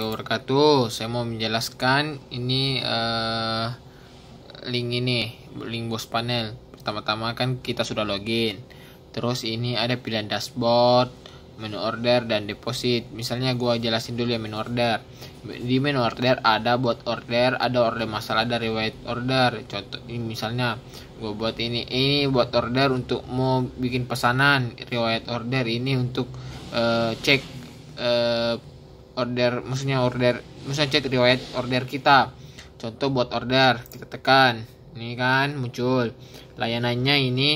warahmatullahi wabarakatuh. Saya mau menjelaskan ini uh, link ini, link bos panel. Pertama-tama kan kita sudah login. Terus ini ada pilihan dashboard, menu order dan deposit. Misalnya gua jelasin dulu ya menu order. Di menu order ada buat order, ada order masalah dari white order. Contoh ini misalnya gua buat ini, ini buat order untuk mau bikin pesanan, riwayat order ini untuk uh, cek uh, order maksudnya order misalnya chat riwayat order kita contoh buat order kita tekan ini kan muncul layanannya ini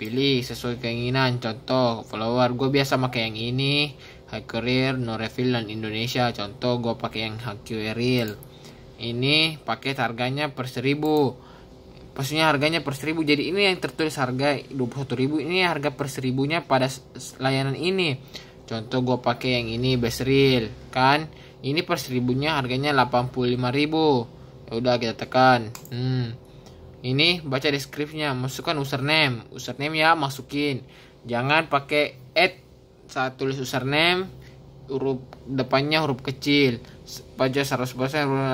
pilih sesuai keinginan contoh follower gue biasa pakai yang ini high career no refill dan Indonesia contoh gue pakai yang high career ini pakai harganya per seribu maksudnya harganya per seribu jadi ini yang tertulis harga 21.000 ini harga per seribunya pada layanan ini Contoh gue pakai yang ini base reel, kan? Ini per seribunya harganya 85.000. Ya udah kita tekan. Hmm. Ini baca deskripsinya, masukkan username. Username ya masukin. Jangan pakai add saat tulis username huruf depannya huruf kecil. Baca 100%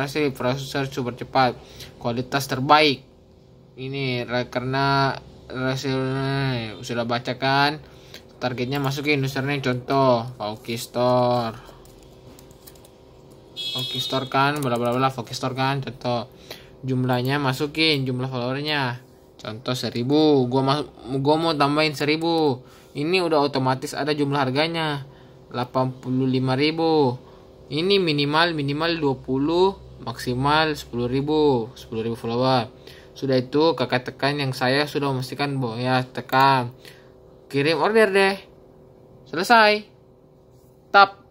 hasil prosesor super cepat. Kualitas terbaik. Ini karena hasilnya sudah bacakan kan? targetnya masukin usernya contoh Fauki Store Fauki Store kan bla bla bla Store kan contoh jumlahnya masukin jumlah followernya contoh 1000 gua gua mau tambahin 1000 ini udah otomatis ada jumlah harganya 85.000 ini minimal minimal 20 maksimal 10.000 10.000 follower sudah itu kakak tekan yang saya sudah memastikan bahwa ya tekan kirim order deh selesai tap